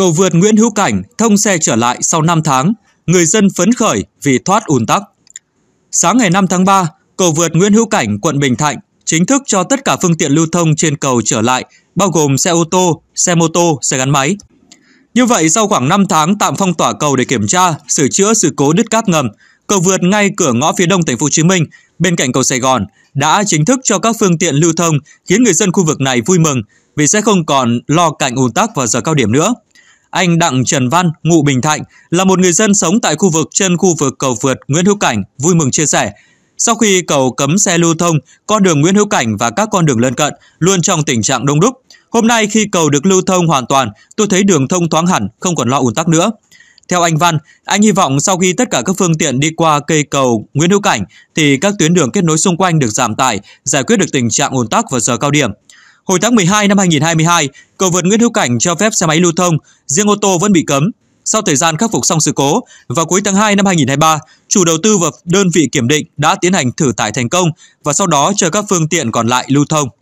Cầu vượt Nguyễn Hữu Cảnh thông xe trở lại sau 5 tháng, người dân phấn khởi vì thoát ùn tắc. Sáng ngày 5 tháng 3, cầu vượt Nguyễn Hữu Cảnh, quận Bình Thạnh chính thức cho tất cả phương tiện lưu thông trên cầu trở lại, bao gồm xe ô tô, xe mô tô, xe gắn máy. Như vậy, sau khoảng 5 tháng tạm phong tỏa cầu để kiểm tra, sửa chữa sự cố đứt cáp ngầm, cầu vượt ngay cửa ngõ phía đông thành phố Hồ Chí Minh bên cạnh cầu Sài Gòn đã chính thức cho các phương tiện lưu thông, khiến người dân khu vực này vui mừng vì sẽ không còn lo cảnh ùn tắc vào giờ cao điểm nữa. Anh Đặng Trần Văn, ngụ Bình Thạnh, là một người dân sống tại khu vực trên khu vực cầu vượt Nguyễn Hữu Cảnh, vui mừng chia sẻ. Sau khi cầu cấm xe lưu thông, con đường Nguyễn Hữu Cảnh và các con đường lân cận luôn trong tình trạng đông đúc. Hôm nay khi cầu được lưu thông hoàn toàn, tôi thấy đường thông thoáng hẳn, không còn lo ùn tắc nữa. Theo anh Văn, anh hy vọng sau khi tất cả các phương tiện đi qua cây cầu Nguyễn Hữu Cảnh thì các tuyến đường kết nối xung quanh được giảm tải, giải quyết được tình trạng ùn tắc vào giờ cao điểm. Hồi tháng 12 năm 2022, cầu vượt Nguyễn Hữu Cảnh cho phép xe máy lưu thông, riêng ô tô vẫn bị cấm. Sau thời gian khắc phục xong sự cố, vào cuối tháng 2 năm 2023, chủ đầu tư và đơn vị kiểm định đã tiến hành thử tải thành công và sau đó chờ các phương tiện còn lại lưu thông.